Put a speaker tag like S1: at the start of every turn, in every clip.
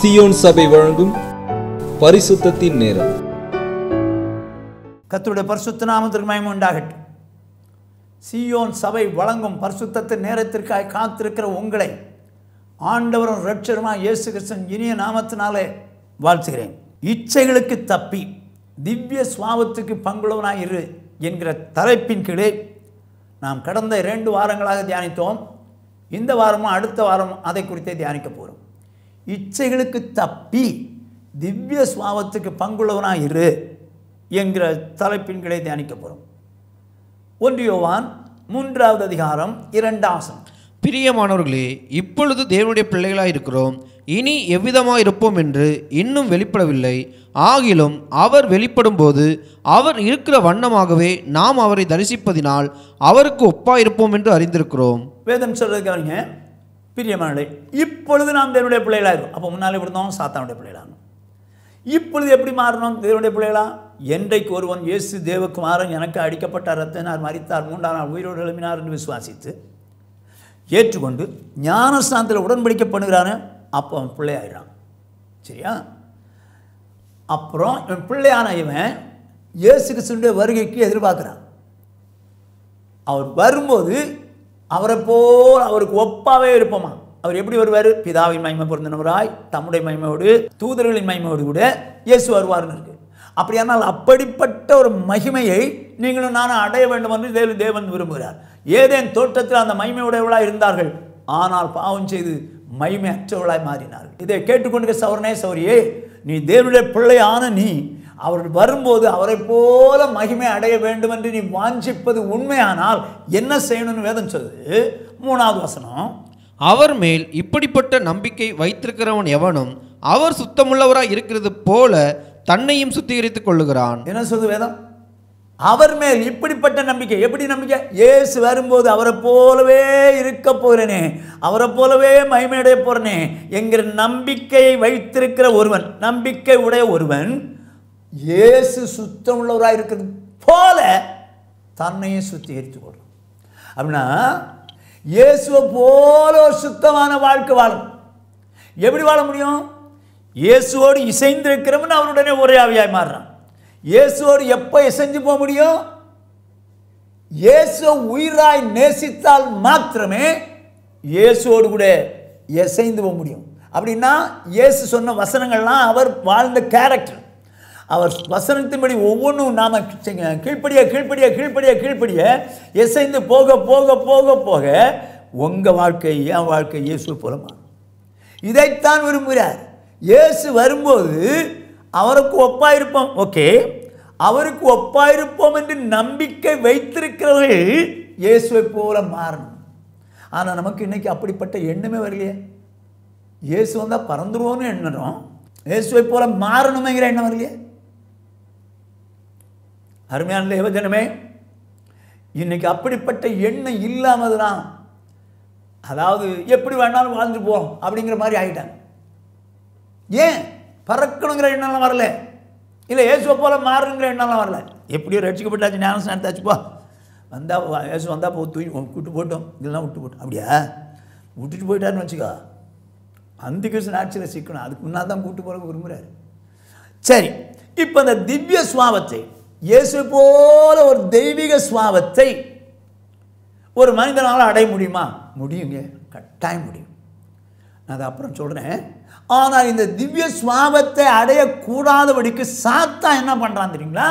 S1: Zion சபை வழங்கும் பரிசுத்தத்தின் நேரம்
S2: கத்துடைய பரிசுத்த நாமத்திற்கு மயம் உண்டாகட்டும் சியோன் சபை வழங்கும் பரிசுத்தத்தின் நேரத்திற்காக காத்திருக்கிற உங்களை ஆண்டவரும் ரட்சருமா இயேசு கிருஷ்ணன் இனிய நாமத்தினாலே வாழ்த்துகிறேன் இச்சைகளுக்கு தப்பி திவ்ய சுவாபத்துக்கு பங்குள்ளவனாக இரு என்கிற தலைப்பின் கீழே நாம் கடந்த இரண்டு வாரங்களாக தியானித்தோம் இந்த வாரமும் அடுத்த வாரம் அதை குறித்தே தியானிக்க போகிறோம் இச்சைகளுக்கு தப்பி திவ்ய சுவாவத்துக்கு பங்குள்ளவனாக இரு என்கிற தலைப்பின்களை தியானிக்க போகிறோம் ஒன்றியோவான்
S1: மூன்றாவது அதிகாரம் இரண்டாம் பிரியமானவர்களே இப்பொழுது தேவனுடைய பிள்ளைகளாக இருக்கிறோம் இனி எவ்விதமாக இருப்போம் என்று இன்னும் வெளிப்படவில்லை ஆகிலும் அவர் வெளிப்படும் போது அவர் இருக்கிற வண்ணமாகவே நாம் அவரை தரிசிப்பதினால் அவருக்கு ஒப்பாயிருப்போம் என்று அறிந்திருக்கிறோம்
S2: வேதம் சொல்றது பிரியமானே இப்பொழுது நாம் தேவனுடைய பிள்ளைகளாக இருக்கும் அப்போ முன்னாலே இருந்தோம் சாத்தானுடைய பிள்ளைகளாக இப்பொழுது எப்படி மாறணும் தேவனுடைய பிள்ளைகளா என்றைக்கு ஒருவன் இயேசு தேவகுமாரன் எனக்கு அடிக்கப்பட்ட ரத்தனார் மறித்தார் மூன்றாம் நாள் உயிரோடு எழுப்பினார் என்று விசுவாசித்து ஏற்றுக்கொண்டு ஞானஸ்தானத்தில் உடன்படிக்கை பண்ணுகிறான் அப்போ அவன் பிள்ளையாயிடான் சரியா அப்புறம் இவன் பிள்ளையான இவன் இயேசு கிருஷ்ணனுடைய வருகைக்கு எதிர்பார்க்குறான் அவர் வரும்போது அவரை போல் அவருக்கு ஒப்பாவே இருப்போமா அவர் எப்படி வருவார் பிதாவின் மகிமை பொருந்தினவராய் தம்முடைய மகிமையோடு தூதர்களின் மகிமையோடு கூட இயேசு வருவார்னு இருக்கு அப்படியானால் அப்படிப்பட்ட ஒரு மகிமையை நீங்களும் நானும் அடைய வேண்டும் என்று தேவ தேவன் விரும்புகிறார் ஏதேன் தோட்டத்தில் அந்த மகிமையுடையவளாக இருந்தார்கள் ஆனால் பாவம் செய்து மகிமை அற்றவளாய் மாறினார்கள் இதை கேட்டுக்கொண்டு சவரனே சௌரியே நீ தேவனுடைய பிள்ளையான நீ அவர் வரும்போது அவரை போல மகிமை அடைய வேண்டும் என்று நீ வாஞ்சிப்பது உண்மையானால்
S1: என்ன செய்யணும்னு வேதம் சொல்லுது மூணாவது வசனம் அவர் மேல் இப்படிப்பட்ட நம்பிக்கை வைத்திருக்கிறவன் எவனும் அவர் சுத்தமுள்ளவராக இருக்கிறது போல தன்னையும் சுத்திகரித்துக் கொள்ளுகிறான் என்ன சொல்லுது வேதம் அவர் மேல் இப்படிப்பட்ட நம்பிக்கை எப்படி நம்பிக்கை ஏசு
S2: வரும்போது அவரை போலவே இருக்க போகிறேனே அவரை போலவே மகிமையடைய போகிறேனே என்கிற நம்பிக்கையை வைத்திருக்கிற ஒருவன் நம்பிக்கை உடைய ஒருவன் இயேசு சுத்தம் உள்ளவராக இருக்கிறது போல தன்னையும் சுத்திகரித்து கொள்ளும் அப்படின்னா இயேசுவை போல ஒரு சுத்தமான வாழ்க்கை வாழும் எப்படி வாழ முடியும் இயேசுவோடு இசைந்து இசைந்திருக்கிறவன் அவனுடனே ஒரே ஆவியாய் மாறுறான் இயேசுவோடு எப்போ இசைஞ்சு போக முடியும் இயேசுவை உயிராய் நேசித்தால் மாத்திரமே இயேசுவோடு கூட இசைந்து போக முடியும் அப்படின்னா இயேசு சொன்ன வசனங்கள்லாம் அவர் வாழ்ந்த கேரக்டர் அவர் வசனத்தின்படி ஒவ்வொன்றும் நாம் கீழ்ப்படிய கீழ்ப்படிய கீழ்ப்படியாக கீழ்ப்படிய எசைந்து போக போக போக போக உங்கள் வாழ்க்கை என் வாழ்க்கை இயேசு போலமா இதைத்தான் விரும்புகிறார் இயேசு வரும்போது அவருக்கு ஒப்பாயிருப்போம் ஓகே அவருக்கு ஒப்பாயிருப்போம் என்று நம்பிக்கை வைத்திருக்கிறவர்கள் இயேசுவை போல மாறணும் ஆனால் நமக்கு இன்றைக்கி அப்படிப்பட்ட எண்ணமே வரலையே இயேசு வந்தால் பறந்துருவோன்னு எண்ணணும் இயேசுவை போல மாறணுமேங்கிற எண்ணம் வரலையே அருமையான தேவஜனமே இன்னைக்கு அப்படிப்பட்ட எண்ணம் இல்லாமல் தான் அதாவது எப்படி வேணாலும் வாழ்ந்து போகிறோம் அப்படிங்கிற மாதிரி ஆகிட்டாங்க ஏன் பறக்கணுங்கிற எண்ணம்லாம் வரல இல்லை ஏசுவை போல் மாறுங்கிற எண்ணம்லாம் வரல எப்படியோ ரசிக்கப்பட்டாச்சு ஞானம் சேர்த்தாச்சுப்பா வந்தால் ஏசு வந்தால் போ தூக்கி விட்டு போட்டோம் இதெல்லாம் விட்டு போட்டோம் அப்படியா விட்டுட்டு போயிட்டாருன்னு வச்சுக்கோ அந்த கிருஷ்ணன் ஆட்சியில் சிக்கணும் அதுக்கு முன்னால் தான் கூப்பிட்டு போகிற விரும்புகிறாரு சரி இப்போ இந்த திவ்ய சுவாபத்தை இயேசு போல ஒரு தெய்வீக சுவாவத்தை ஒரு மனிதனால் அடைய முடியுமா முடியுங்க கட்டாயம் முடியும் நான் அதை அப்புறம் சொல்கிறேன் ஆனால் இந்த திவ்ய சுவாபத்தை அடையக்கூடாதபடிக்கு சாத்தா என்ன பண்ணுறான் தெரியுங்களா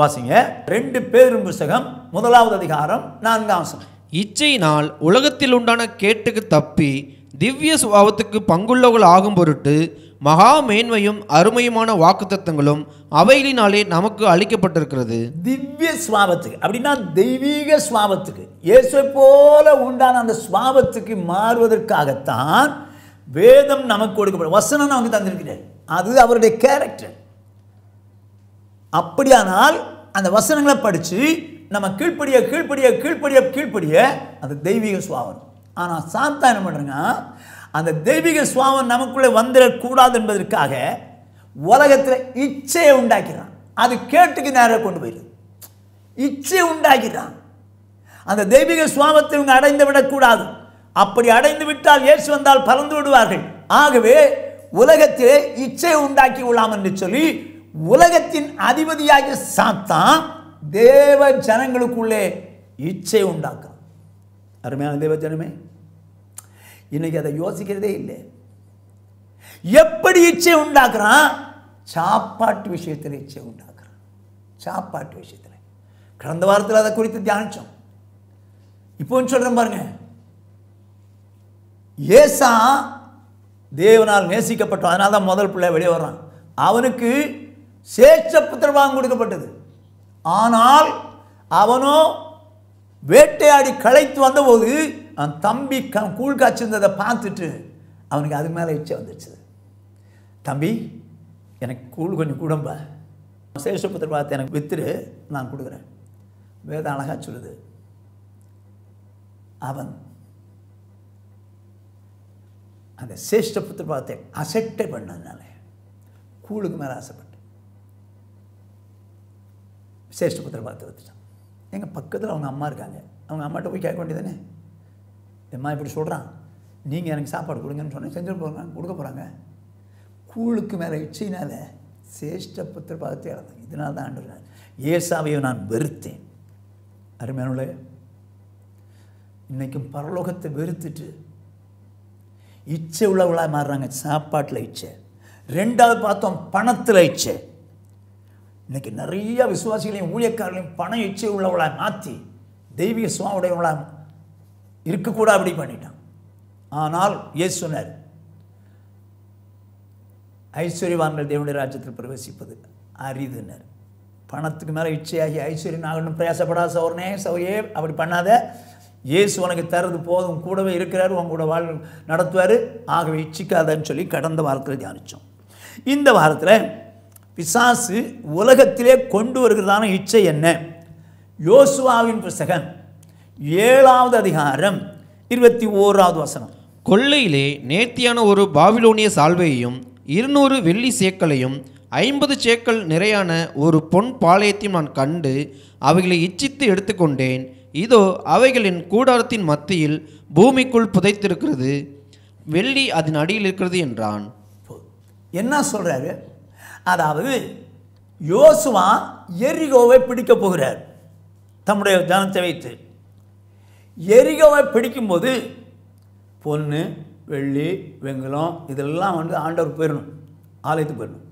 S2: வாசிங்க ரெண்டு பேரும் புஸ்தகம் முதலாவது அதிகாரம் நான்காம்
S1: வசனம் இச்சையினால் உலகத்தில் உண்டான கேட்டுக்கு தப்பி திவ்ய சுவாபத்துக்கு பங்குள்ளவர்கள் ஆகும் பொருட்டு மகா மேன்மையும் அருமையுமான வாக்குத்தத்தங்களும் அவைகளினாலே நமக்கு அளிக்கப்பட்டிருக்கிறது திவ்ய சுவாபத்துக்கு அப்படின்னா தெய்வீக சுவாபத்துக்கு
S2: இயேசு போல உண்டான அந்த சுவாபத்துக்கு மாறுவதற்காகத்தான் வேதம் நமக்கு கொடுக்கப்படும் வசனம் நமக்கு தந்திருக்கிறார் அது அவருடைய கேரக்டர் அப்படியானால் அந்த வசனங்களை படித்து நம்ம கீழ்ப்படிய கீழ்ப்படிய கீழ்ப்படிய கீழ்ப்படிய அது தெய்வீக சுவாபம் ஆனால் சாந்தா என்ன பண்ணுறேங்க அந்த தெய்வீக சுவாமம் நமக்குள்ளே வந்துடக்கூடாது என்பதற்காக உலகத்தில் இச்சையை உண்டாக்கிறான் அது கேட்டுக்கு நேராக கொண்டு போயிடுது இச்சையை உண்டாக்கிறான் அந்த தெய்வீக சுவாமத்தை இவங்க அடைந்து விடக்கூடாது அப்படி அடைந்து விட்டால் ஏசி வந்தால் பறந்து விடுவார்கள் ஆகவே உலகத்தில் இச்சையை உண்டாக்கி விடலாம் என்று சொல்லி உலகத்தின் அதிபதியாக சாத்தான் தேவ ஜனங்களுக்குள்ளே இச்சை உண்டாக்கும் அருமையான தேவ ஜனமே இன்னைக்கு அதை யோசிக்கிறதே இல்லை எப்படி இச்சை உண்டாக்குறான் சாப்பாட்டு விஷயத்தில் இச்சை உண்டாக்குறான் சாப்பாட்டு விஷயத்தில் கடந்த வாரத்தில் அதை குறித்து தியானிச்சோம் இப்போ சொல்கிறேன் பாருங்க ஏசா தேவனால் நேசிக்கப்பட்டோம் அதனால தான் முதல் பிள்ளை வெளியே வர்றான் அவனுக்கு சேஷ புத்திரவாகம் கொடுக்கப்பட்டது ஆனால் அவனோ வேட்டையாடி களைத்து வந்தபோது அவன் தம்பி க கூழ் காய்ச்சிருந்ததை பார்த்துட்டு அவனுக்கு அது மேலே இச்சை வந்துடுச்சு தம்பி எனக்கு கூழ் கொஞ்சம் குடம்ப சேஷபுத்திர பார்த்து எனக்கு வித்துரு நான் கொடுக்குறேன் வேதம் அழகாக சொல்லுது அவன் அந்த சேஷ்ட பார்த்து அசட்டை பண்ணதுனால கூழுக்கு மேலே ஆசைப்பட்டு சேஷ்ட பார்த்து வச்சுட்டான் எங்கள் பக்கத்தில் அவங்க அம்மா இருக்காங்க அவங்க அம்மாட்ட போய் கேட்க வேண்டியதானே எம்மா இப்படி சொல்கிறான் நீங்கள் எனக்கு சாப்பாடு கொடுங்கன்னு சொன்னேன் செஞ்சு போகிறாங்க கொடுக்க போகிறாங்க கூழுக்கு மேலே இச்சையினால் சேஷ்ட புத்திர பாதத்தை இழந்தாங்க இதனால் தான் ஆண்டுறார் ஏசாவையும் நான் வெறுத்தேன் அருமையான இன்றைக்கும் பரலோகத்தை வெறுத்துட்டு இச்சை உள்ளவளாக மாறுறாங்க சாப்பாட்டில் இச்சை ரெண்டாவது பார்த்தோம் பணத்தில் இச்சை இன்றைக்கி நிறைய விசுவாசிகளையும் ஊழியக்காரர்களையும் பண இச்சை உள்ளவளாக மாற்றி தெய்வீக சுவாவுடையவளாக இருக்கக்கூட அப்படி பண்ணிட்டான் ஆனால் ஏ சொன்னார் ஐஸ்வர்யவான்கள் தேவனுடைய ராஜ்யத்தில் பிரவேசிப்பது அரிதுனர் பணத்துக்கு மேலே இச்சையாகி ஐஸ்வர்யம் ஆகணும் பிரயாசப்படாத சௌரனே சௌரியே அப்படி பண்ணாத இயேசு உனக்கு தரது போதும் கூடவே இருக்கிறார் உங்க கூட வாழ் நடத்துவார் ஆகவே இச்சிக்காதன்னு சொல்லி கடந்த வாரத்தில் தியானித்தோம் இந்த வாரத்தில் பிசாசு உலகத்திலே கொண்டு வருகிறதான இச்சை என்ன யோசுவாவின் புஸ்தகம்
S1: ஏழாவது அதிகாரம் இருபத்தி ஓராவது வசனம் கொள்ளையிலே நேர்த்தியான ஒரு பாபிலோனிய சால்வையையும் இருநூறு வெள்ளி சேக்களையும் ஐம்பது சேக்கல் நிறையான ஒரு பொன் பாளையத்தையும் நான் கண்டு அவைகளை இச்சித்து எடுத்துக்கொண்டேன் இதோ அவைகளின் கூடாரத்தின் மத்தியில் பூமிக்குள் புதைத்திருக்கிறது வெள்ளி அதன் அடியில் இருக்கிறது என்றான் என்ன சொல்கிறாரு அதாவது
S2: யோசுவா எரிகோவை பிடிக்க போகிறார் தம்முடைய தனத்தை வைத்து எரிகவை பிடிக்கும்போது பொண்ணு வெள்ளி வெங்கலம் இதெல்லாம் வந்து ஆண்டவர் போயிடணும் ஆலயத்துக்கு போயிடணும்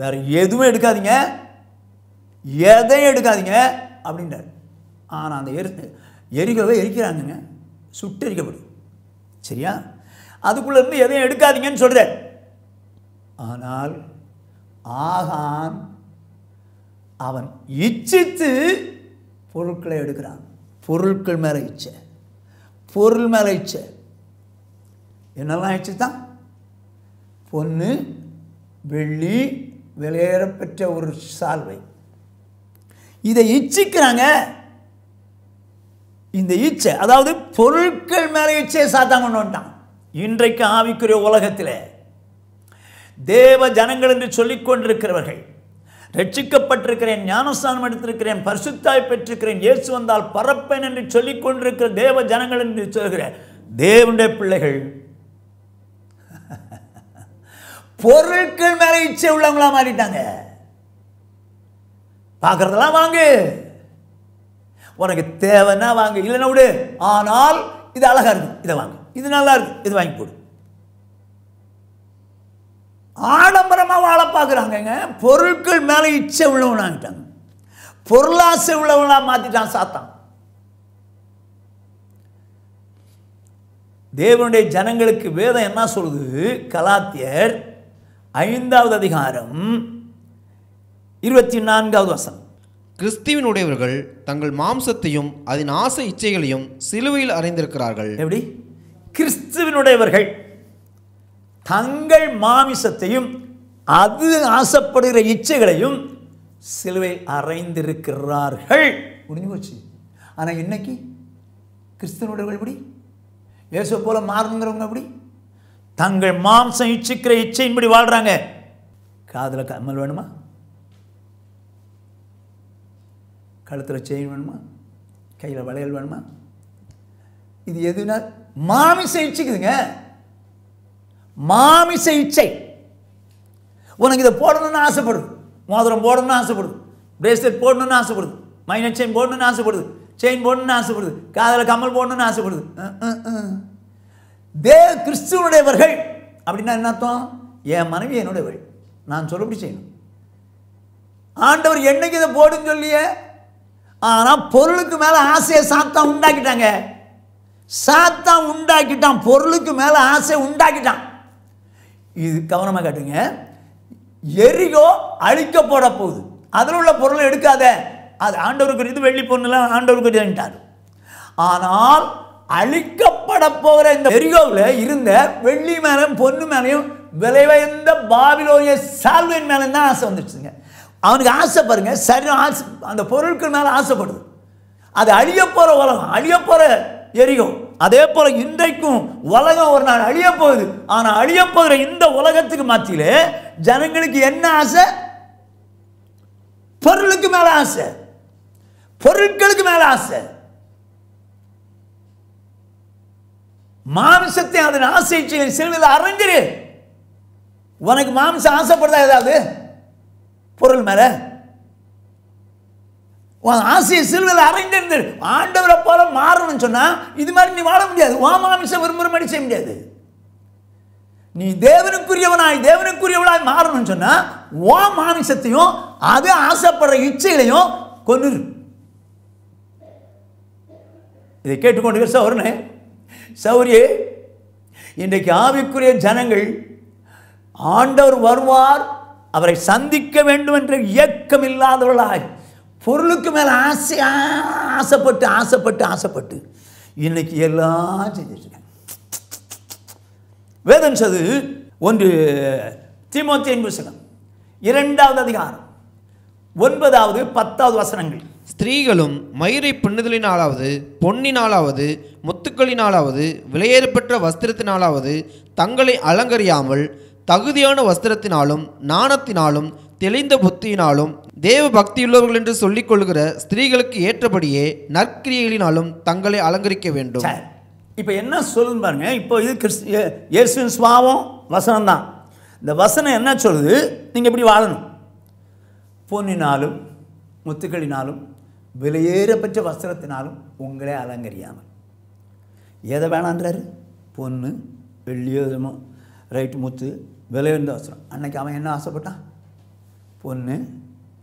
S2: வேறு எதுவும் எடுக்காதீங்க எதையும் எடுக்காதீங்க அப்படின்றார் ஆனால் அந்த எரி எரிகவை எரிக்கிறாங்கங்க சுட்டு எரிக்கப்படும் சரியா அதுக்குள்ளேருந்து எதையும் எடுக்காதீங்கன்னு சொல்கிறார் ஆனால் ஆகான் அவன் இச்சித்து பொருட்களை எடுக்கிறான் பொருட்கள் மேலே இச்சை பொருள் மேலே இச்சை என்னெல்லாம் ஆயிடுச்சு தான் பொண்ணு வெள்ளி வெளியேறப்பெற்ற ஒரு சால்வை இதை இச்சிக்கிறாங்க இந்த ஈச்சை அதாவது பொருட்கள் மேலே இச்சையை சாத்தாங்க கொண்டு வந்துட்டான் இன்றைக்கு ஆவிக்குரிய உலகத்தில் தேவ ஜனங்கள் என்று சொல்லிக்கொண்டிருக்கிறவர்கள் ரட்சிக்கப்பட்டிருக்கிறேன் ஞானஸ்தானம் எடுத்திருக்கிறேன் பரிசுத்தாய் பெற்றிருக்கிறேன் இயேசு வந்தால் பரப்பேன் என்று சொல்லிக் கொண்டிருக்கிற தேவ ஜனங்கள் என்று சொல்கிற தேவனுடைய பிள்ளைகள் பொருட்கள் மேலே இச்சை உள்ளவங்களா மாறிட்டாங்க பார்க்குறதெல்லாம் வாங்கு உனக்கு தேவைன்னா வாங்கு இல்லைன்னா விடு ஆனால் இது அழகாக இருக்குது இதை வாங்கு இது நல்லா இருக்குது இது வாங்கி போடு ஆடம்பரமாக வாழ பார்க்குறாங்கங்க பொருட்கள் மேலே இச்சை உள்ளவனாகிட்டாங்க பொருளாசை உள்ளவனாக மாற்றிட்டான் சாத்தான் தேவனுடைய ஜனங்களுக்கு வேதம் என்ன சொல்லுது
S1: கலாத்தியர் ஐந்தாவது அதிகாரம் இருபத்தி நான்காவது வசனம் கிறிஸ்துவினுடையவர்கள் தங்கள் மாம்சத்தையும் அதன் ஆசை இச்சைகளையும் சிலுவையில் அறிந்திருக்கிறார்கள் எப்படி கிறிஸ்துவினுடையவர்கள்
S2: தங்கள் மாமிசத்தையும் அது ஆசைப்படுகிற இச்சைகளையும் சிலுவை அறைந்திருக்கிறார்கள் முடிஞ்சு போச்சு ஆனால் இன்னைக்கு கிறிஸ்தவர்கள் எப்படி இயேசு போல மாறணுங்கிறவங்க எப்படி தங்கள் மாம்சம் இச்சிக்கிற இச்சையின்படி வாழ்கிறாங்க காதில் கம்மல் வேணுமா கழுத்தில் செயின் வேணுமா கையில் வளையல் வேணுமா இது எதுனா மாமிசம் இச்சுக்குதுங்க மாமிச இச்சை உனக்கு இதை போடணும்னு ஆசைப்படுது மோதிரம் போடணும்னு ஆசைப்படுது பிரேஸ்லெட் போடணும்னு ஆசைப்படுது மைனர் செயின் போடணும்னு ஆசைப்படுது செயின் போடணும்னு ஆசைப்படுது காதில் கம்மல் போடணும்னு ஆசைப்படுது தேவ கிறிஸ்துவனுடையவர்கள் அப்படின்னா என்ன அர்த்தம் என் மனைவி வழி நான் சொல்லப்படி செய்யணும் ஆண்டவர் என்னைக்கு இதை போடுன்னு சொல்லியே ஆனால் பொருளுக்கு மேலே ஆசையை சாத்தா உண்டாக்கிட்டாங்க சாத்தா உண்டாக்கிட்டான் பொருளுக்கு மேலே ஆசையை உண்டாக்கிட்டான் இது கவனமாக கேட்டுங்க எரிகோ அழிக்கப்பட போகுது அதில் உள்ள பொருளை எடுக்காத அது ஆண்டவருக்கு இது வெள்ளி பொண்ணுலாம் ஆண்டவருக்கு ஆனால் அழிக்கப்பட போகிற இந்த எரிகோவில் இருந்த வெள்ளி மேலும் பொண்ணு மேலேயும் விளைவந்த பாபிலோய சால்வின் மேலே தான் ஆசை வந்துடுச்சுங்க அவனுக்கு ஆசை பாருங்க சரி ஆசை அந்த பொருட்கள் மேலே ஆசைப்படுது அது அழிய போகிற உலகம் அழிய போகிற எரியும் அதே போல இன்றைக்கும் உலகம் ஒரு நாள் அழிய போகுது ஆனால் அழிய போகிற இந்த உலகத்துக்கு மத்தியிலே ஜனங்களுக்கு என்ன ஆசை பொருளுக்கு மேலே ஆசை பொருட்களுக்கு மேலே ஆசை மாம்சத்தை அதன் ஆசை செல்வதில் அரைஞ்சிரு உனக்கு மாம்சம் ஆசைப்படுதா ஏதாவது பொருள் மேலே உன் ஆசையை சிலுவையில் அரைந்திருந்து ஆண்டவரை போல மாறணும்னு சொன்னால் இது மாதிரி நீ வாழ முடியாது வா மாமிசம் விரும்புகிறபடி செய்ய முடியாது நீ தேவனுக்குரியவனாய் தேவனுக்குரியவனாய் மாறணும்னு சொன்னால் ஓ மாமிசத்தையும் அது ஆசைப்படுற இச்சைகளையும் கொண்டு இதை கேட்டுக்கொண்டு சௌரனே சௌரியே இன்றைக்கு ஆவிக்குரிய ஜனங்கள் ஆண்டவர் வருவார் அவரை சந்திக்க வேண்டும் என்ற இயக்கம் இல்லாதவர்களாய் பொருளுக்கு மேலே ஆசையா ஆசைப்பட்டு ஆசைப்பட்டு ஆசைப்பட்டு இன்னைக்கு எல்லாம் செஞ்சிட்ருக்காங்க வேதம் சது ஒன்று திமுத்தியின் புஸ்தகம் இரண்டாவது அதிகாரம்
S1: ஒன்பதாவது பத்தாவது வசனங்கள் ஸ்திரீகளும் மயிரை பின்னுதலினாலாவது பொன்னினாலாவது முத்துக்களினாலாவது விலையேறப்பெற்ற வஸ்திரத்தினாலாவது தங்களை அலங்கரியாமல் தகுதியான வஸ்திரத்தினாலும் நாணத்தினாலும் தெளிந்த புத்தியினாலும் தேவ பக்தியுள்ளவர்கள் என்று சொல்லிக் கொள்கிற ஸ்திரீகளுக்கு ஏற்றபடியே நற்கிரியைகளினாலும் தங்களை அலங்கரிக்க வேண்டும்
S2: இப்போ என்ன சொல்லுன்னு பாருங்க இப்போ இது கிறிஸ் இயேசுவின் சுவாவம் வசனம் தான் இந்த வசனம் என்ன சொல்லுது நீங்கள் இப்படி வாழணும் பொன்னினாலும் முத்துக்களினாலும் விலையேறப்பெற்ற வஸ்திரத்தினாலும் உங்களே அலங்கரியாமல் எதை வேணான்றாரு பொண்ணு வெள்ளியோதமோ ரைட்டு முத்து விலையுந்த வஸ்திரம் அன்னைக்கு அவன் என்ன ஆசைப்பட்டான் பொண்ணு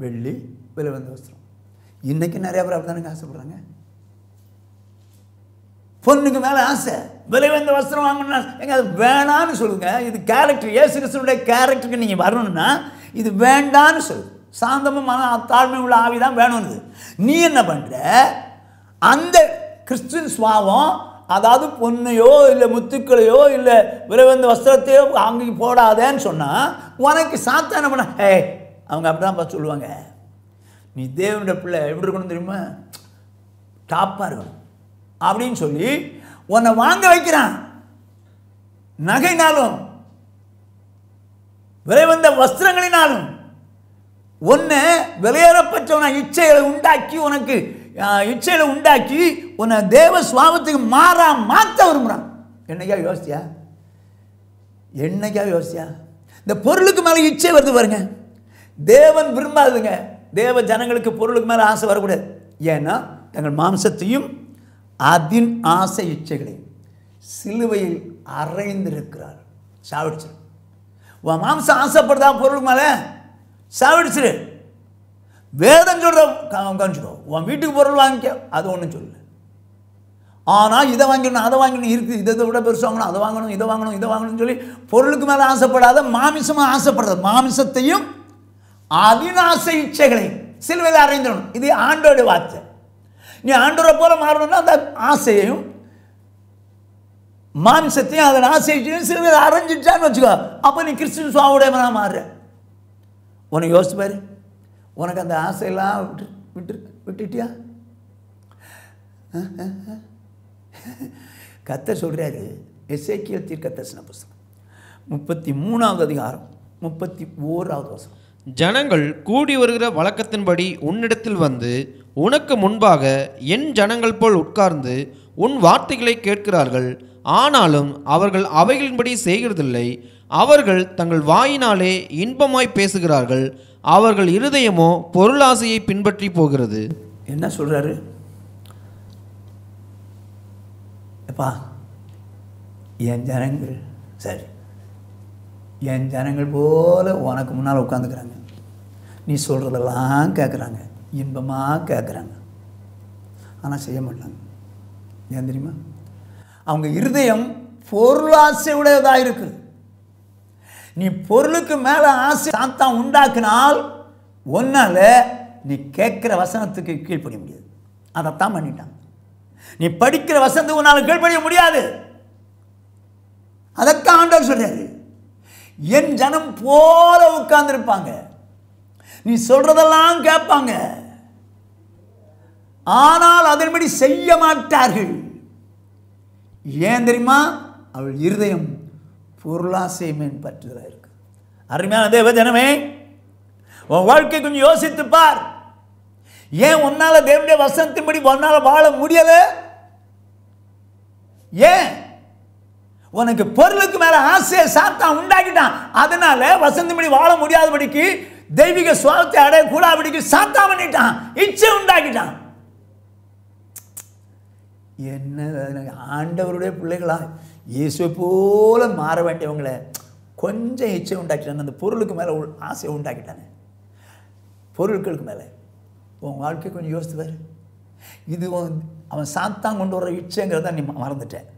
S2: வெள்ளி விலை வந்த வஸ்திரம் இன்றைக்கி நிறையா பேர் அப்படி தானேங்க ஆசைப்படுறாங்க பொண்ணுக்கு மேலே ஆசை விலை வந்த வஸ்திரம் வாங்கணும்னா எங்க அது வேணான்னு சொல்லுங்கள் இது கேரக்டர் ஏசு கிறிஸ்தனுடைய கேரக்டருக்கு நீங்கள் வரணும்னா இது வேண்டான்னு சொல்லு சாந்தமும் மன தாழ்மை உள்ள ஆவி தான் வேணும்னு நீ என்ன பண்ணுற அந்த கிறிஸ்டின் சுவாவம் அதாவது பொண்ணையோ இல்லை முத்துக்களையோ இல்லை வந்த வஸ்திரத்தையோ அங்கே போடாதேன்னு சொன்னால் உனக்கு சாத்தா என்ன பண்ண ஏய் அவங்க அப்படி தான் பார்த்து சொல்லுவாங்க நீ தேவனுடைய பிள்ளை எப்படி இருக்கணும் தெரியுமா டாப்பாக இருக்கணும் அப்படின்னு சொல்லி உன்னை வாங்க வைக்கிறான் நகைனாலும் விலை வந்த வஸ்திரங்களினாலும் உன்னை விலையேறப்பட்டவனை இச்சைகளை உண்டாக்கி உனக்கு இச்சைகளை உண்டாக்கி உன்னை தேவ சுவாபத்துக்கு மாறா மாற்ற விரும்புகிறான் என்னைக்கா யோசித்தியா என்னைக்கா யோசித்தியா இந்த பொருளுக்கு மேலே இச்சை வருது பாருங்கள் தேவன் விரும்பாதுங்க தேவ ஜனங்களுக்கு பொருளுக்கு மேலே ஆசை வரக்கூடாது ஏன்னா தங்கள் மாம்சத்தையும் அதின் ஆசை இச்சைகளையும் சிலுவையில் அரைந்திருக்கிறார் சாவிடிச்சிரு உன் மாம்சம் ஆசைப்படுதா பொருளுக்கு மேலே சாவிடிச்சிரு வேதம் சொல்கிற கவனிச்சுக்கோ உன் வீட்டுக்கு பொருள் வாங்கிக்க அது ஒன்றும் சொல்லு ஆனால் இதை வாங்கிடணும் அதை வாங்கணும் இருக்குது இதை விட பெருசு வாங்கணும் அதை வாங்கணும் இதை வாங்கணும் இதை வாங்கணும்னு சொல்லி பொருளுக்கு மேலே ஆசைப்படாத மாமிசமாக ஆசைப்படுறது மாமிசத்தையும் அவிநாச இச்சைகளை சிலுவையில் அறிந்திடணும் இது ஆண்டோடைய வார்த்தை நீ ஆண்டோரை போல மாறணும்னா அந்த ஆசையையும் மாம்சத்தையும் அதன் ஆசையையும் சிலுவையில் அறிஞ்சிட்டான்னு வச்சுக்கோ அப்போ நீ கிறிஸ்டின் சுவாவுடையவனாக மாறுற உனக்கு யோசிச்சு பாரு உனக்கு அந்த ஆசையெல்லாம் விட்டு விட்டு விட்டுட்டியா கத்த சொல்கிறாரு எஸ்ஏக்கியல் தீர்க்க தரிசன புஸ்தகம் முப்பத்தி மூணாவது அதிகாரம் முப்பத்தி ஓராவது
S1: வசனம் ஜனங்கள் கூடி வருகிற வழக்கத்தின்படி உன்னிடத்தில் வந்து உனக்கு முன்பாக என் ஜனங்கள் போல் உட்கார்ந்து உன் வார்த்தைகளை கேட்கிறார்கள் ஆனாலும் அவர்கள் அவைகளின்படி செய்கிறதில்லை அவர்கள் தங்கள் வாயினாலே இன்பமாய் பேசுகிறார்கள் அவர்கள் இருதயமோ பொருளாசையை பின்பற்றி போகிறது என்ன சொல்கிறாரு எப்பா என் ஜனங்கள் சரி
S2: என் ஜனங்கள் போல் உனக்கு முன்னால் உட்காந்துக்கிறாங்க நீ சொல்கிறதெல்லாம் கேட்குறாங்க இன்பமாக கேட்குறாங்க ஆனால் செய்ய மாட்டாங்க ஏன் தெரியுமா அவங்க இருதயம் ஆசை உடையதாக இருக்குது நீ பொருளுக்கு மேலே ஆசை சாத்தான் உண்டாக்கினால் ஒன்றால் நீ கேட்குற வசனத்துக்கு கீழ்ப்படிய முடியாது அதைத்தான் பண்ணிட்டாங்க நீ படிக்கிற வசனத்துக்கு உன்னால் கீழ்ப்படிய முடியாது அதைத்தான் ஆண்டவர் சொல்கிறாரு என் ஜனம் போல உட்கார்ந்துருப்பாங்க நீ சொல்றதெல்லாம் கேட்பாங்க ஆனால் அதன்படி செய்ய மாட்டார்கள் ஏன் தெரியுமா அவள் இருதயம் பொருளாசை மேம்பற்றதாக இருக்கு அருமையான தேவ ஜனமே உன் வாழ்க்கை கொஞ்சம் யோசித்து பார் ஏன் உன்னால் தேவனுடைய வசனத்தின்படி உன்னால வாழ முடியல ஏன் உனக்கு பொருளுக்கு மேலே ஆசையை சாத்தான் உண்டாக்கிட்டான் அதனால வசந்தமணி வாழ முடியாதபடிக்கு தெய்வீக சுவாபத்தை அடையக்கூடாதபடிக்கு சாத்தா பண்ணிட்டான் இச்சை உண்டாக்கிட்டான் என்ன ஆண்டவருடைய பிள்ளைகளா இயேசு போல மாற வேண்டியவங்களே கொஞ்சம் இச்சை உண்டாக்கிட்டாங்க அந்த பொருளுக்கு மேலே ஆசையை உண்டாக்கிட்டாங்க பொருட்களுக்கு மேலே உன் வாழ்க்கையை கொஞ்சம் யோசித்து பாரு இது அவன் சாத்தான் கொண்டு வர இச்சைங்கிறத நீ மறந்துட்டேன்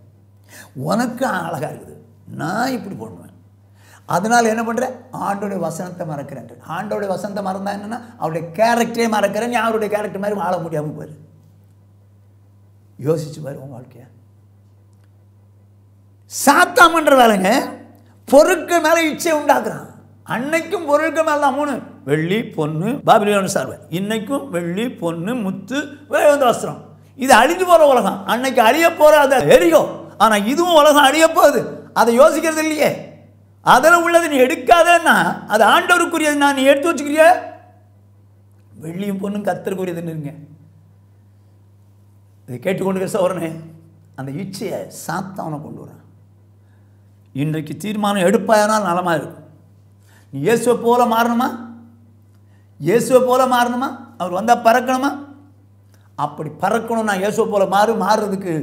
S2: உனக்கு அழகாக இருக்குது நான் இப்படி பண்ணுவேன் அதனால் என்ன பண்ணுறேன் ஆண்டோடைய வசனத்தை மறக்கிறேன் ஆண்டோடைய வசனத்தை மறந்தா என்னென்னா அவருடைய கேரக்டரே மறக்கிறேன் யாருடைய கேரக்டர் மாதிரி வாழ முடியாமல் போயிரு யோசிச்சு பாரு உன் வாழ்க்கைய பண்ணுற வேலைங்க பொருட்கள் மேலே இச்சை உண்டாக்குறான் அன்னைக்கும் பொருட்கள் மேலே தான் மூணு வெள்ளி பொண்ணு பாபிலியோன் சார்வை இன்னைக்கும் வெள்ளி பொண்ணு முத்து வேற விலை வஸ்திரம் இது அழிஞ்சு போகிற உலகம் அன்னைக்கு அழிய போகிற அதை எரியும் ஆனால் இதுவும் உலகம் அழியப்போகுது அதை யோசிக்கிறது இல்லையே அதில் உள்ளது நீ எடுக்காதன்னா அது ஆண்டவருக்குரியது நான் நீ எடுத்து வச்சுக்கிறிய வெள்ளியும் பொண்ணும் கத்தருக்குரியதுன்னு இருங்க இதை கேட்டுக்கொண்டு சோரனே அந்த இச்சையை சாத்தவனை கொண்டு வரான் இன்றைக்கு தீர்மானம் எடுப்பாயனால் நலமாக இருக்கும் நீ இயேசுவை போல மாறணுமா இயேசுவை போல மாறணுமா அவர் வந்தால் பறக்கணுமா அப்படி பறக்கணும் நான் இயேசுவை போல மாறு மாறுறதுக்கு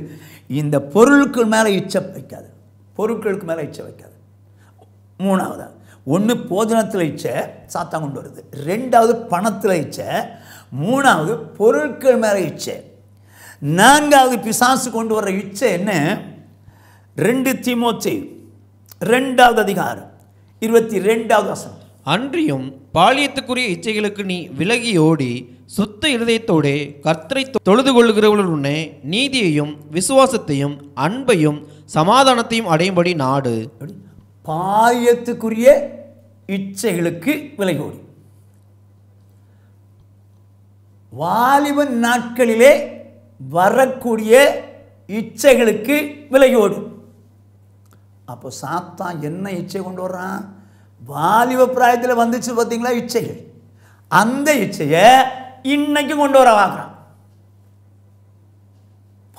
S2: இந்த பொருளுக்கு மேலே இச்சை வைக்காது பொருட்களுக்கு மேலே இச்சை வைக்காது மூணாவது ஒன்று போஜனத்தில் இச்சை சாத்தா கொண்டு வருது ரெண்டாவது பணத்தில் இச்சை மூணாவது பொருட்கள் மேலே இச்சை நான்காவது பிசாசு கொண்டு வர்ற இச்சை என்ன ரெண்டு திமுத்தி ரெண்டாவது அதிகாரம்
S1: இருபத்தி ரெண்டாவது வசனம் அன்றியும் பாலியத்துக்குரிய இச்சைகளுக்கு நீ விலகி ஓடி சுத்த இருதயத்தோடு கர்த்தரை தொழுது கொள்கிறவர்களுடனே நீதியையும் விசுவாசத்தையும் அன்பையும் சமாதானத்தையும் அடையும்படி நாடு
S2: பாலியத்துக்குரிய இச்சைகளுக்கு ஓடி வாலிபன் நாட்களிலே வரக்கூடிய இச்சைகளுக்கு விலகி ஓடும் அப்போ சாத்தான் என்ன இச்சை கொண்டு வர்றான் வாலிப பிராயத்தில் வந்துச்சு பார்த்தீங்களா இச்சைகள் அந்த இச்சையை இன்னைக்கும் கொண்டு வர பார்க்குறான்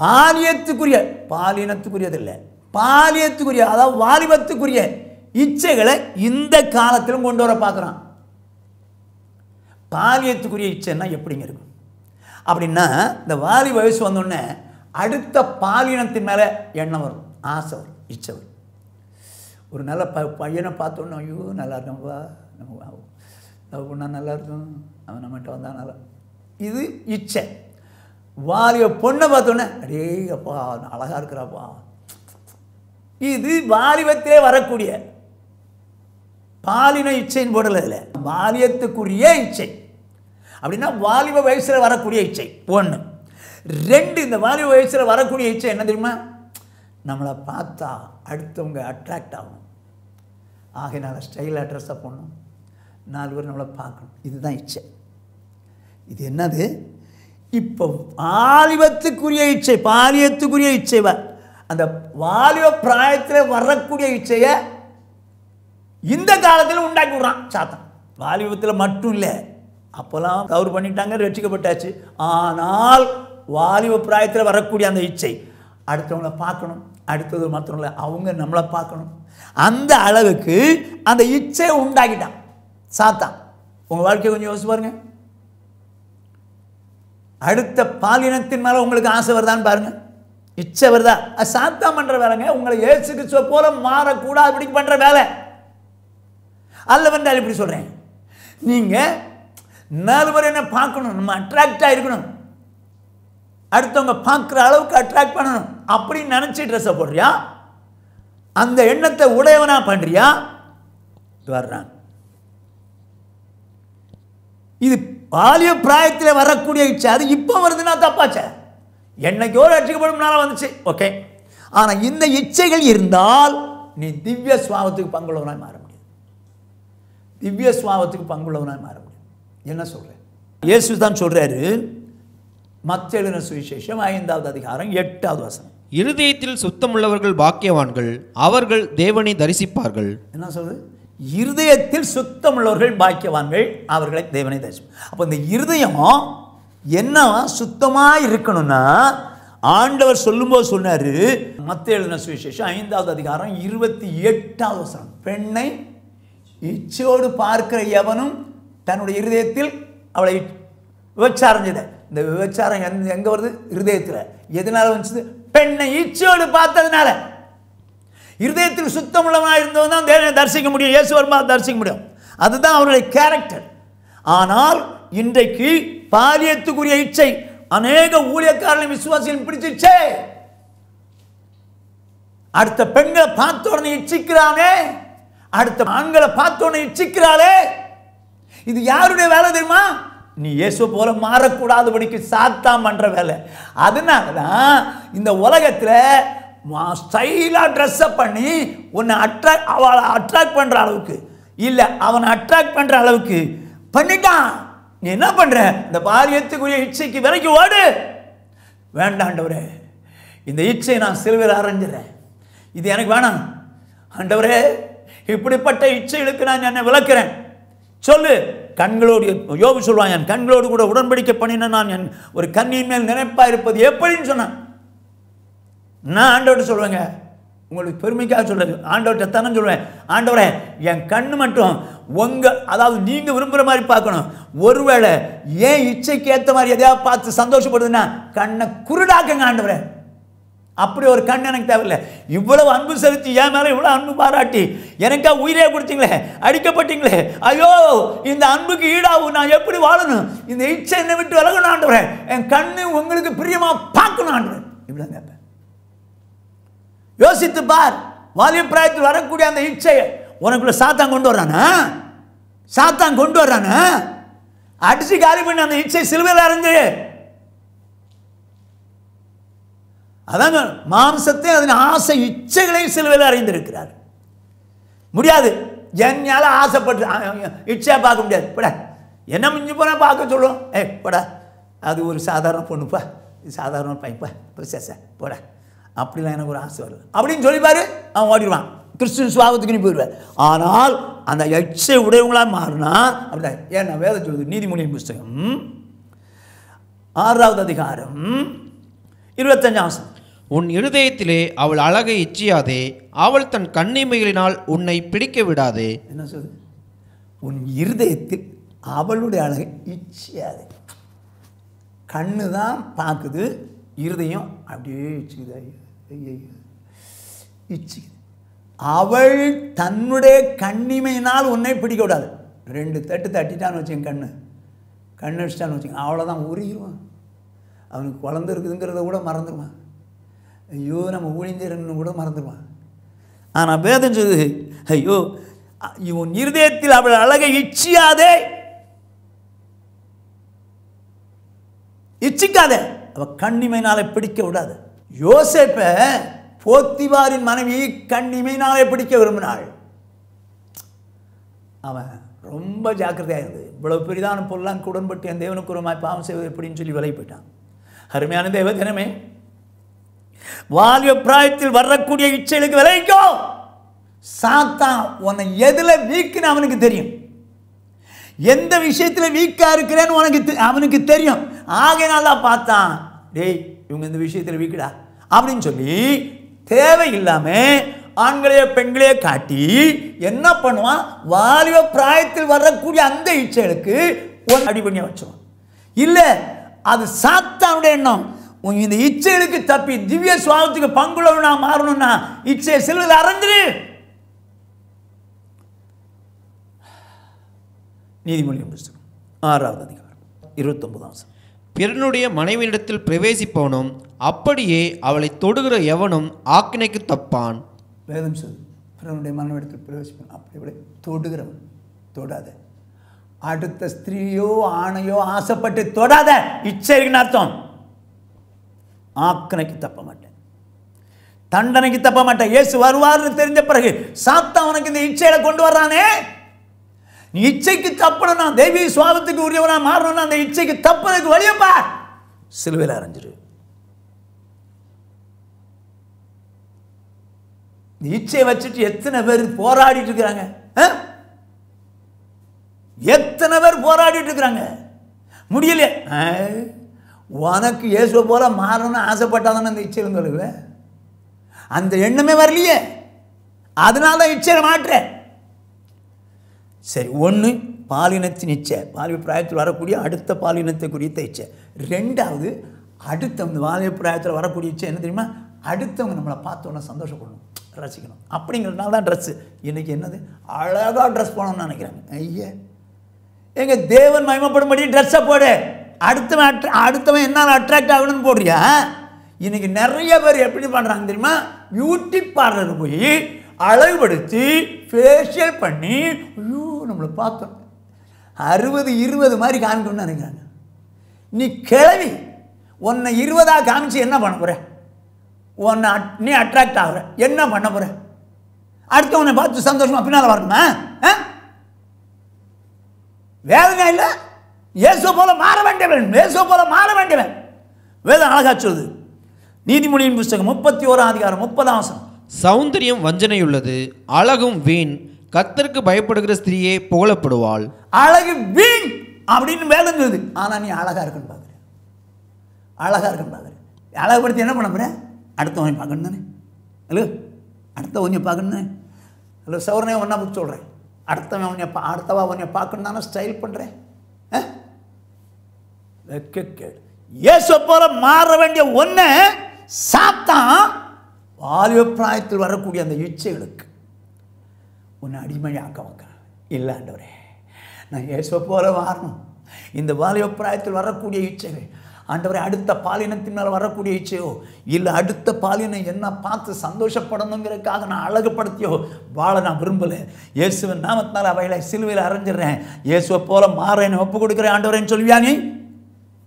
S2: பாலியத்துக்குரிய பாலினத்துக்குரியது இல்லை பாலியத்துக்குரிய அதாவது வாலிபத்துக்குரிய இச்சைகளை இந்த காலத்திலும் கொண்டு வர பார்க்குறான் பாலியத்துக்குரிய இச்சைன்னா எப்படிங்க இருக்கும் அப்படின்னா இந்த வாலி வயசு வந்தோடனே அடுத்த பாலினத்தின் மேலே எண்ணம் வரும் ஆசை வரும் இச்சை வரும் ஒரு நல்ல ப பையனை பார்த்தோன்னே ஐயோ நல்லா இருக்கான்ப்பா நம்ம லவ் பண்ணால் நல்லா இருக்கும் அவன் நம்மகிட்ட வந்தால் நல்லா இது இச்சை வாலிய பொண்ணை பார்த்தோன்னே அடே அப்பா அழகாக இருக்கிறாப்பா இது வாலிபத்திலே வரக்கூடிய பாலின இச்சைன்னு போடல இதில் வாலியத்துக்குரிய இச்சை அப்படின்னா வாலிப வயசில் வரக்கூடிய இச்சை ஒன்று ரெண்டு இந்த வாலிப வயசில் வரக்கூடிய இச்சை என்ன தெரியுமா நம்மளை பார்த்தா அடுத்தவங்க அட்ராக்ட் ஆகும் ஆகையினால் ஸ்டைலாக ட்ரெஸ்ஸாக போடணும் நாலு பேர் நம்மளை பார்க்கணும் இதுதான் இச்சை இது என்னது இப்போ வாலிபத்துக்குரிய இச்சை பாலியத்துக்குரிய இச்சை அந்த வாலிப பிராயத்தில் வரக்கூடிய இச்சையை இந்த காலத்தில் உண்டாக்கி விட்றான் சாத்தம் வாலிபத்தில் மட்டும் இல்லை அப்போல்லாம் கவர் பண்ணிட்டாங்க ரட்சிக்கப்பட்டாச்சு ஆனால் வாலிப பிராயத்தில் வரக்கூடிய அந்த இச்சை அடுத்தவங்களை பார்க்கணும் அடுத்தது மாத்திரம் இல்லை அவங்க நம்மளை பார்க்கணும் அந்த அளவுக்கு அந்த இச்சை உண்டாக்கிட்டான் சாத்தான் உங்கள் வாழ்க்கையை கொஞ்சம் யோசிச்சு பாருங்கள் அடுத்த பாலினத்தின் மேலே உங்களுக்கு ஆசை வருதான்னு பாருங்கள் இச்சை வருதா அது சாத்தா பண்ணுற வேலைங்க உங்களை ஏசு கிறிஸ்துவ போல மாறக்கூடாது அப்படி பண்ணுற வேலை அல்ல வந்தால் இப்படி சொல்கிறேன் நீங்கள் முறை என்ன பார்க்கணும் நம்ம அட்ராக்டாக இருக்கணும் அடுத்தவங்க பார்க்குற அளவுக்கு அட்ராக்ட் பண்ணணும் அப்படின்னு நினச்சி ட்ரெஸ்ஸை போடுறியா அந்த எண்ணத்தை உடையவனாக பண்ணுறியா வர்றான் இது பாலிய பிராயத்தில் வரக்கூடிய இச்சை அது இப்போ வருதுன்னா தப்பாச்சே என்னைக்கோ ரட்சிக்கப்படும் வந்துச்சு ஓகே ஆனால் இந்த இச்சைகள் இருந்தால் நீ திவ்ய சுவாபத்துக்கு பங்குள்ளவனாய் மாற முடியும் திவ்ய சுவாபத்துக்கு பங்குள்ளவனாய் மாற முடியும் என்ன சொல்கிறேன் இயேசு தான் சொல்கிறாரு மத்திய சுவிசேஷம் ஐந்தாவது அதிகாரம் எட்டாவது வசனம் இருதயத்தில் சுத்தமுள்ளவர்கள் பாக்கியவான்கள் அவர்கள்
S1: தேவனை தரிசிப்பார்கள்
S2: என்ன சொல்றது இருதயத்தில் சுத்தமுள்ளவர்கள் பாக்கியவான்கள் அவர்களை தேவனை தரிசிப்பார் அப்போ இந்த இருதயம் என்ன சுத்தமாக இருக்கணும்னா ஆண்டவர் சொல்லும்போது சொன்னார் மத்த எழுதின சுவிசேஷம் ஐந்தாவது அதிகாரம் இருபத்தி எட்டாவது வசனம் பெண்ணை இச்சையோடு பார்க்கிற எவனும் தன்னுடைய இருதயத்தில் அவளை விபச்சாரம் செய்த இந்த விபச்சாரம் எங்கே வருது இருதயத்தில் எதனால் வந்துச்சு பெண்ணை ஈச்சோடு பார்த்ததுனால இருதயத்தில் சுத்தமுள்ளவனாக இருந்தவன் தான் தேவனை தரிசிக்க முடியும் இயேசுவரமாக தரிசிக்க முடியும் அதுதான் அவருடைய கேரக்டர் ஆனால் இன்றைக்கு பாலியத்துக்குரிய இச்சை அநேக ஊழியக்காரர்கள் விசுவாசிகள் பிடிச்சிச்சே அடுத்த பெண்களை பார்த்த உடனே இச்சிக்கிறானே அடுத்த ஆண்களை பார்த்த உடனே இச்சிக்கிறாளே இது யாருடைய வேலை தெரியுமா நீ இயேசு போல மாறக்கூடாதபடிக்கு சாத்தான் பண்ணுற வேலை அதனால தான் இந்த உலகத்தில் ஸ்டைலாக ட்ரெஸ்அப் பண்ணி உன்னை அட்ராக்ட் அவளை அட்ராக்ட் பண்ணுற அளவுக்கு இல்லை அவனை அட்ராக்ட் பண்ணுற அளவுக்கு பண்ணிட்டான் நீ என்ன பண்ணுற இந்த பாரியத்துக்குரிய இச்சைக்கு விலைக்கு ஓடு வேண்டாண்டவரே இந்த இச்சையை நான் சிறுவர் அரைஞ்சிடறேன் இது எனக்கு வேணாம் ஆண்டவரே இப்படிப்பட்ட இச்சைகளுக்கு நான் என்னை விளக்குறேன் சொல்லு கண்களோடு யோபு சொல்லுவான் என் கண்களோடு கூட உடன்படிக்கை பண்ணின நான் என் ஒரு கண்ணின் மேல் நினைப்பாக இருப்பது எப்படின்னு சொன்னேன் நான் ஆண்டவர்கிட்ட சொல்லுவேங்க உங்களுக்கு பெருமைக்காக சொல்கிறது ஆண்டவர்கிட்ட தானே சொல்லுவேன் ஆண்டவரே என் கண் மட்டும் உங்கள் அதாவது நீங்கள் விரும்புகிற மாதிரி பார்க்கணும் ஒருவேளை ஏன் இச்சைக்கு ஏற்ற மாதிரி எதையாவது பார்த்து சந்தோஷப்படுதுன்னா கண்ணை குருடாக்குங்க ஆண்டவரே அப்படி ஒரு கண் எனக்கு தேவையில்லை இவ்வளவு அன்பு செலுத்தி என் மேலே இவ்வளோ அன்பு பாராட்டி எனக்கா உயிரே கொடுத்தீங்களே அடிக்கப்பட்டீங்களே ஐயோ இந்த அன்புக்கு ஈடாகும் நான் எப்படி வாழணும் இந்த இச்சை என்னை விட்டு விலகணும் ஆண்டுறேன் என் கண்ணு உங்களுக்கு பிரியமாக பார்க்கணும் ஆண்டுறேன் இப்படி கேட்பேன் யோசித்து பார் வாலிய பிராயத்தில் வரக்கூடிய அந்த இச்சையை உனக்குள்ள சாத்தான் கொண்டு வர்றானா சாத்தான் கொண்டு வர்றானா அடிச்சு காலி பண்ணி அந்த இச்சை சிலுவையில் அறிஞ்சு அதாங்க மாம்சத்தை அதன் ஆசை இச்சைகளை சிலுவையில் அறிந்திருக்கிறார் முடியாது என்னால் ஆசைப்பட்டு இச்சையாக பார்க்க முடியாது பட என்ன முடிஞ்சு போனால் பார்க்க சொல்லுவோம் ஏ பட அது ஒரு சாதாரண பொண்ணுப்பா இது சாதாரண பையன்ப்பா பிரசேச போட அப்படிலாம் எனக்கு ஒரு ஆசை வருது அப்படின்னு சொல்லிப்பார் அவன் ஓடிடுவான் சுவாபத்துக்கு நீ போயிடுவார் ஆனால் அந்த எச்சை உடையவங்களாக மாறினா அப்படின்னா ஏன்னா வேத சொல்லுது நீதிமொழியின் புஸ்தகம்
S1: ஆறாவது அதிகாரம் இருபத்தஞ்சாம் உன் இருதயத்திலே அவள் அழகை இச்சியாதே அவள் தன் கண்ணிமைகளினால் உன்னை பிடிக்க விடாதே என்ன சொல்லுது உன் இருதயத்தில் அவளுடைய அழகை
S2: இச்சியாதே கண்ணு தான் பார்க்குது இருதயம் அப்படியே இச்சுக்குது இச்சுக்குது அவள் தன்னுடைய கண்ணிமையினால் உன்னை பிடிக்க விடாது ரெண்டு தட்டு தட்டிட்டான்னு வச்சுங்க கண்ணு கண்ணு அடிச்சிட்டான்னு வச்சுங்க அவ்வளோதான் உருகிடுவான் அவனுக்கு குழந்த இருக்குதுங்கிறத கூட மறந்துடுவான் ஐயோ நம்ம ஊழிந்திருன்னு கூட மறந்துடுவான் ஆனால் வேதம் சொல்லுது ஐயோ இவன் இருதயத்தில் அவள் அழகை இச்சியாதே இச்சிக்காத அவ கண்ணிமைனாலே பிடிக்க விடாது யோசேப்ப போத்திவாரின் மனைவி கண்ணிமைனாலே பிடிக்க விரும்பினாள் அவன் ரொம்ப ஜாக்கிரதையாக இருந்தது இவ்வளவு பெரிதான பொருளான் குடன்பட்டு என் தேவனுக்கு ஒருமாய் பாவம் செய்வது எப்படின்னு சொல்லி விலை போயிட்டான் அருமையான தேவ தினமே வாலிய பிராயத்தில் வரக்கூடிய இச்சைகளுக்கு விளைவிக்கோ சாத்தான் உன்னை எதில் வீக்குன்னு அவனுக்கு தெரியும் எந்த விஷயத்தில் வீக்காக இருக்கிறேன்னு உனக்கு அவனுக்கு தெரியும் ஆகையினால் தான் பார்த்தான் டேய் இவங்க இந்த விஷயத்தில் வீக்குடா அப்படின்னு சொல்லி தேவையில்லாமல் ஆண்களையோ பெண்களையோ காட்டி என்ன பண்ணுவான் வாலிப பிராயத்தில் வரக்கூடிய அந்த இச்சைகளுக்கு ஒரு அடிப்படையாக வச்சுவான் இல்லை அது சாத்தானுடைய எண்ணம் இந்த இச்சைகளுக்கு தப்பி திவ்ய சுவாபத்துக்கு பங்குள்ளவனா மாறணும்னா இச்சையை சிலது அறந்துரு
S1: நீதிமொழி புஸ்தகம் ஆறாவது அதிகாரம் இருபத்தொன்பதாம் பிறனுடைய மனைவியிடத்தில் பிரவேசிப்பவனும் அப்படியே அவளை தொடுகிற எவனும் ஆக்கினைக்கு தப்பான்
S2: வேதம் சொல் பிறனுடைய மனைவிடத்தில் பிரவேசிப்பான் அப்படி தொடுகிறவன் தொடாத அடுத்த ஸ்திரீயோ ஆணையோ ஆசைப்பட்டு தொடாத இச்சை இருக்குன்னு அர்த்தம் ஆக்கனைக்கு தப்ப மாட்டேன் தண்டனைக்கு தப்ப மாட்டேன் இயேசு வருவார்னு தெரிஞ்ச பிறகு சாத்தா உனக்கு இந்த இச்சையில கொண்டு வர்றானே நீ இச்சைக்கு தப்பணும்னா தெய்வீக சுவாபத்துக்கு உரியவனா மாறணும்னா அந்த இச்சைக்கு தப்பதுக்கு வழியப்பா சிலுவையில் அரைஞ்சிரு இந்த இச்சையை வச்சுட்டு எத்தனை பேர் போராடிட்டு இருக்கிறாங்க எத்தனை பேர் போராடிட்டு இருக்கிறாங்க முடியலையே உனக்கு இயேசுவை போல மாறணும்னு ஆசைப்பட்டால் தானே அந்த இச்சை இருந்தவளுக்கு அந்த எண்ணமே வரலையே அதனால தான் இச்சையை மாற்றேன் சரி ஒன்று பாலினத்தின் இச்சை பிராயத்தில் வரக்கூடிய அடுத்த பாலினத்தை குறித்த இச்சை ரெண்டாவது அடுத்தவங்க பிராயத்தில் வரக்கூடிய இச்சை என்ன தெரியுமா அடுத்தவங்க நம்மளை பார்த்தோன்னே சந்தோஷப்படணும் ரசிக்கணும் அப்படிங்கிறதுனால தான் ட்ரெஸ்ஸு இன்றைக்கி என்னது அழகாக ட்ரெஸ் போனோம்னு நினைக்கிறாங்க ஐயா எங்கள் தேவன் மயமப்படும்படி ட்ரெஸ்ஸை போடு அடுத்தவன் அட்ரா அடுத்தவன் என்னால் அட்ராக்ட் ஆகணும்னு போடுறியா இன்றைக்கி நிறைய பேர் எப்படி பண்ணுறாங்க தெரியுமா பியூட்டி பார்லர் போய் அழகுபடுத்தி ஃபேஷியல் பண்ணி ஐயோ நம்மளை பார்த்தோம் அறுபது இருபது மாதிரி காமிக்கணும்னு நினைக்கிறாங்க நீ கிளவி உன்னை இருபதாக காமிச்சு என்ன பண்ண போகிற உன்னை நீ அட்ராக்ட் ஆகிற என்ன பண்ண போகிற அடுத்தவனை பார்த்து சந்தோஷமாக பின்னால் வரணுமா ஆ வேதனை இல்லை இயேசு போல மாற வேண்டியவன் இயேசு போல மாற வேண்டியவன் வேதம் அழகா சொல்லுது நீதிமொழியின் புஸ்தகம் முப்பத்தி
S1: ஓரா அதிகாரம் முப்பதாம் வசனம் சௌந்தரியம் உள்ளது அழகும் வீண் கத்தருக்கு பயப்படுகிற ஸ்திரீயே புகழப்படுவாள் அழகு வீண் அப்படின்னு வேதம் சொல்லுது
S2: ஆனால் நீ அழகாக இருக்குன்னு பார்க்குற அழகாக இருக்குன்னு பார்க்குற அழகுபடுத்தி என்ன பண்ண அடுத்த அடுத்தவனை பார்க்கணும் தானே ஹலோ அடுத்த கொஞ்சம் பார்க்கணும் தானே ஹலோ சௌரனே ஒன்றா சொல்கிறேன் அடுத்தவன் உன்னை அடுத்தவா உன்னை பார்க்கணும் தானே ஸ்டைல் பண்ணுறேன் வெக்கக்கேடு மாற வேண்டிய ஒன்று சாத்தான் வாலிபிராயத்தில் வரக்கூடிய அந்த இச்சைகளுக்கு உன்னை அடிமையாக்க வைக்கிறேன் இல்லாண்டவரே நான் இயேசுவை போல மாறணும் இந்த வாலிபிராயத்தில் வரக்கூடிய இச்சைகள் ஆண்டவரை அடுத்த பாலினத்தின் மேலே வரக்கூடிய இச்சையோ இல்லை அடுத்த பாலினம் என்ன பார்த்து சந்தோஷப்படணுங்கிறதுக்காக நான் அழகுப்படுத்தியோ வாழ நான் விரும்பலை இயேசுவின் நாமத்தினால் அவைகளை சிலுவையில் அரைஞ்சிடுறேன் இயேசுவை போல மாறேன்னு ஒப்பு கொடுக்குறேன் ஆண்டவரேன்னு சொல்லுவியா நீ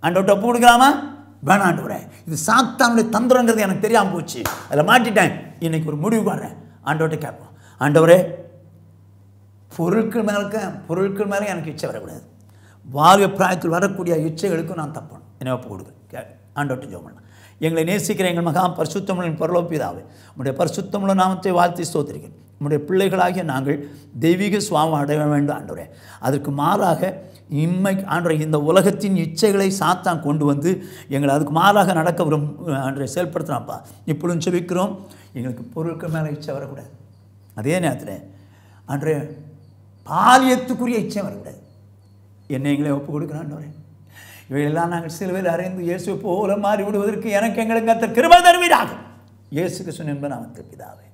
S2: ஆண்டவர்கிட்ட ஒப்பு கொடுக்கலாமா வேணாண்டு இது சாத்தானுடைய தந்திரங்கிறது எனக்கு தெரியாமல் போச்சு அதில் மாட்டிட்டேன் இன்னைக்கு ஒரு முடிவு பாடுறேன் ஆண்டவர்கிட்ட கேட்போம் ஆண்டவரே பொருட்கள் மேலே பொருட்கள் மேலே எனக்கு இச்சை வரக்கூடாது வாரிய பிராயத்தில் வரக்கூடிய இச்சைகளுக்கும் நான் தப்பணும் என்னை ஒப்பு கொடுக்குறேன் ஆண்டவர்கிட்ட ஜோ பண்ணலாம் எங்களை நேசிக்கிற எங்கள் மகா பரிசுத்தமிழின் பரலோப்பியதாவது உடைய பரிசுத்தமிழ நாமத்தை வாழ்த்தி சோத்திருக்கிறேன் உடைய பிள்ளைகளாகிய நாங்கள் தெய்வீக சுவாமம் அடைய வேண்டும் ஆண்டவரே அதற்கு மாறாக இம்மை ஆன்றைய இந்த உலகத்தின் இச்சைகளை சாத்தான் கொண்டு வந்து எங்களை அதுக்கு மாறாக நடக்க விரும் அன்றை செயல்படுத்துகிறான்ப்பா இப்பொழுது செவிக்கிறோம் எங்களுக்கு பொருட்கள் மேலே இச்சை வரக்கூடாது அதே நேரத்தில் அன்றைய பாலியத்துக்குரிய இச்சை வரக்கூடாது என்னை எங்களே ஒப்பு கொடுக்குறான்னு இவையெல்லாம் நாங்கள் சிலுவையில் அறைந்து இயேசு போல மாறி விடுவதற்கு எனக்கு எங்களுக்கு அந்த கிருபை தருவீராக இயேசுக்கு சொன்ன என்பது நாமத்திற்கு திருப்பிதாவே